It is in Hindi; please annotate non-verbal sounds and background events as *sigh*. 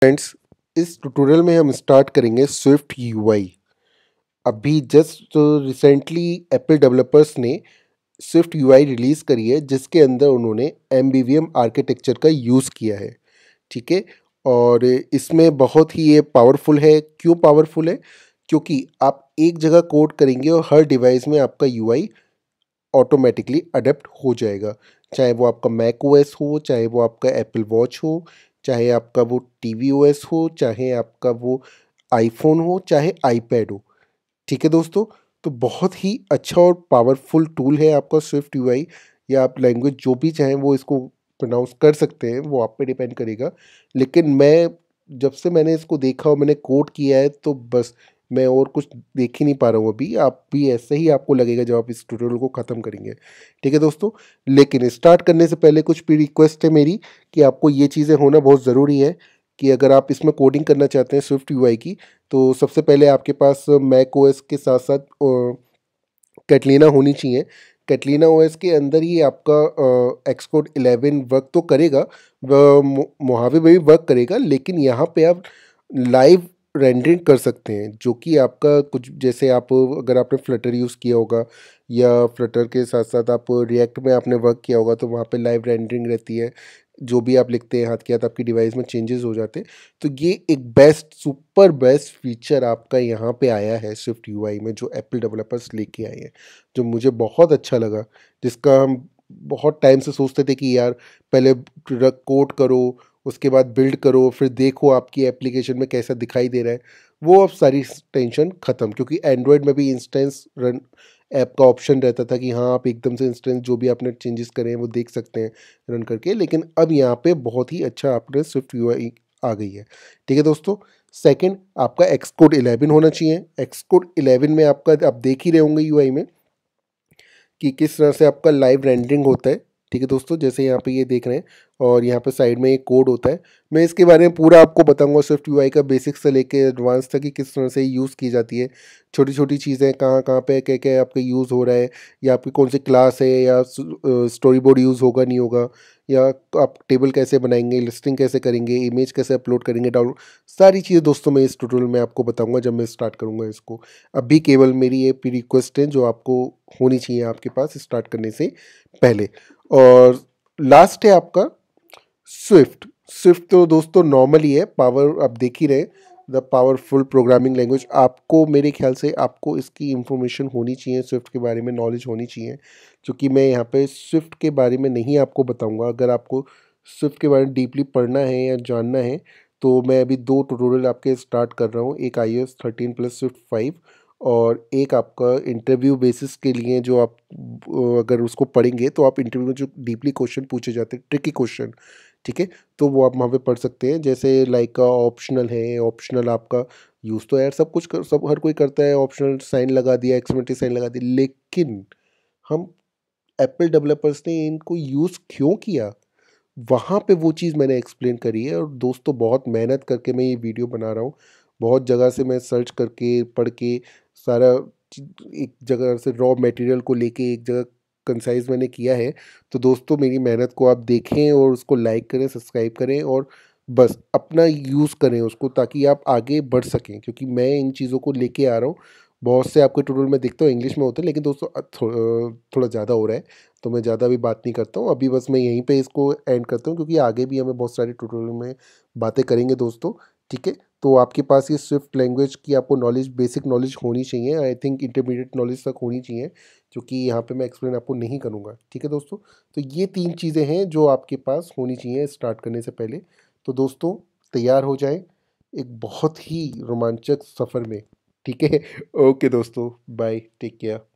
फ्रेंड्स इस ट्यूटोरियल में हम स्टार्ट करेंगे स्विफ्ट यूआई अभी जस्ट रिसेंटली एप्पल डेवलपर्स ने स्विफ्ट यूआई रिलीज़ करी है जिसके अंदर उन्होंने एम आर्किटेक्चर का यूज़ किया है ठीक है और इसमें बहुत ही ये पावरफुल है क्यों पावरफुल है क्योंकि आप एक जगह कोड करेंगे और हर डिवाइस में आपका आई ऑटोमेटिकली अडेप्ट हो जाएगा चाहे वो आपका मैक ओ हो चाहे वो आपका एप्पल वॉच हो चाहे आपका वो टी वी ओ एस हो चाहे आपका वो आईफोन हो चाहे आईपैड हो ठीक है दोस्तों तो बहुत ही अच्छा और पावरफुल टूल है आपका स्विफ्ट यू आई या आप लैंग्वेज जो भी चाहें वो इसको प्रोनाउंस कर सकते हैं वो आप पे डिपेंड करेगा लेकिन मैं जब से मैंने इसको देखा और मैंने कोड किया है तो बस मैं और कुछ देख ही नहीं पा रहा हूँ अभी आप भी ऐसे ही आपको लगेगा जब आप इस ट्यूटोरियल को ख़त्म करेंगे ठीक है दोस्तों लेकिन स्टार्ट करने से पहले कुछ भी रिक्वेस्ट है मेरी कि आपको ये चीज़ें होना बहुत ज़रूरी है कि अगर आप इसमें कोडिंग करना चाहते हैं स्विफ्ट यू की तो सबसे पहले आपके पास मैक ओ के साथ साथ कैटलिना होनी चाहिए कैटलिना ओ के अंदर ही आपका एक्सकोड इलेवन वर्क तो करेगा मुहावे में भी वर्क करेगा लेकिन यहाँ पर आप लाइव रेंडरिंग कर सकते हैं जो कि आपका कुछ जैसे आप अगर आपने फ्लटर यूज़ किया होगा या फ्लटर के साथ साथ आप रिएक्ट में आपने वर्क किया होगा तो वहाँ पे लाइव रेंडरिंग रहती है जो भी आप लिखते हैं हाथ के हाथ आपकी डिवाइस में चेंजेस हो जाते हैं तो ये एक बेस्ट सुपर बेस्ट फीचर आपका यहाँ पे आया है स्विफ्ट यू में जो एप्पल डेवलपर्स लेके आए हैं जो मुझे बहुत अच्छा लगा जिसका हम बहुत टाइम से सोचते थे कि यार पहले कोट करो उसके बाद बिल्ड करो फिर देखो आपकी एप्लीकेशन में कैसा दिखाई दे रहा है वो अब सारी टेंशन ख़त्म क्योंकि एंड्रॉयड में भी इंस्टेंस रन ऐप का ऑप्शन रहता था कि हाँ आप एकदम से इंस्टेंस जो भी आपने चेंजेस करें हैं वो देख सकते हैं रन करके लेकिन अब यहाँ पे बहुत ही अच्छा आपने स्विफ्ट यू आ गई है ठीक है दोस्तों सेकंड आपका एक्सकोड इलेवन होना चाहिए एक्सकोड इलेवन में आपका आप देख ही रहे होंगे यू में कि किस तरह से आपका लाइव रेंडरिंग होता है ठीक है दोस्तों जैसे यहाँ पे ये देख रहे हैं और यहाँ पे साइड में एक कोड होता है मैं इसके बारे में पूरा आपको बताऊंगा स्विफ्ट यू का बेसिक से लेके एडवांस तक कि किस तरह से यूज़ की जाती है छोटी छोटी चीज़ें कहाँ कहाँ पे क्या क्या आपका यूज़ हो रहा है या आपकी कौन सी क्लास है या स्टोरी बोर्ड यूज़ होगा नहीं होगा या आप टेबल कैसे बनाएंगे लिस्टिंग कैसे करेंगे इमेज कैसे अपलोड करेंगे डाउनलोड सारी चीज़ें दोस्तों मैं इस टूटोल में आपको बताऊँगा जब मैं स्टार्ट करूंगा इसको अभी केवल मेरी ये रिक्वेस्ट है जो आपको होनी चाहिए आपके पास स्टार्ट करने से पहले और लास्ट है आपका स्विफ्ट स्विफ्ट तो दोस्तों नॉर्मल ही है पावर आप देख ही रहे द पावरफुल प्रोग्रामिंग लैंग्वेज आपको मेरे ख्याल से आपको इसकी इंफॉर्मेशन होनी चाहिए स्विफ्ट के बारे में नॉलेज होनी चाहिए क्योंकि मैं यहाँ पे स्विफ्ट के बारे में नहीं आपको बताऊँगा अगर आपको स्विफ्ट के बारे में डीपली पढ़ना है या जानना है तो मैं अभी दो ट्यूटोरियल आपके स्टार्ट कर रहा हूँ एक iOS thirteen plus Swift five और एक आपका इंटरव्यू बेसिस के लिए जो आप अगर उसको पढ़ेंगे तो आप इंटरव्यू में जो डीपली क्वेश्चन पूछे जाते हैं ट्रिकी क्वेश्चन ठीक है तो वो आप वहाँ पे पढ़ सकते हैं जैसे लाइक ऑप्शनल है ऑप्शनल आपका यूज़ तो यार सब कुछ कर सब हर कोई करता है ऑप्शनल साइन लगा दिया एक्समेटिव साइन लगा दिया लेकिन हम एप्पल डेवलपर्स ने इनको यूज़ क्यों किया वहाँ पे वो चीज़ मैंने एक्सप्लेन करी है और दोस्तों बहुत मेहनत करके मैं ये वीडियो बना रहा हूँ बहुत जगह से मैं सर्च करके पढ़ के सारा एक जगह से रॉ मटेरियल को लेके एक जगह कंसाइज मैंने किया है तो दोस्तों मेरी मेहनत को आप देखें और उसको लाइक करें सब्सक्राइब करें और बस अपना यूज़ करें उसको ताकि आप आगे बढ़ सकें क्योंकि मैं इन चीज़ों को लेके आ रहा हूँ बहुत से आपके टूटल में देखता हूँ इंग्लिश में होते हैं लेकिन दोस्तों थो, थोड़ा ज़्यादा हो रहा है तो मैं ज़्यादा भी बात नहीं करता हूँ अभी बस मैं यहीं पे इसको एंड करता हूँ क्योंकि आगे भी हमें बहुत सारे टूटोरियल में बातें करेंगे दोस्तों ठीक है तो आपके पास ये स्विफ्ट लैंग्वेज की आपको नॉलेज बेसिक नॉलेज होनी चाहिए आई थिंक इंटरमीडिएट नॉलेज तक होनी चाहिए क्योंकि यहाँ पे मैं एक्सप्लेन आपको नहीं करूँगा ठीक है दोस्तों तो ये तीन चीज़ें हैं जो आपके पास होनी चाहिए स्टार्ट करने से पहले तो दोस्तों तैयार हो जाए एक बहुत ही रोमांचक सफ़र में ठीक है *laughs* ओके दोस्तों बाय टेक केयर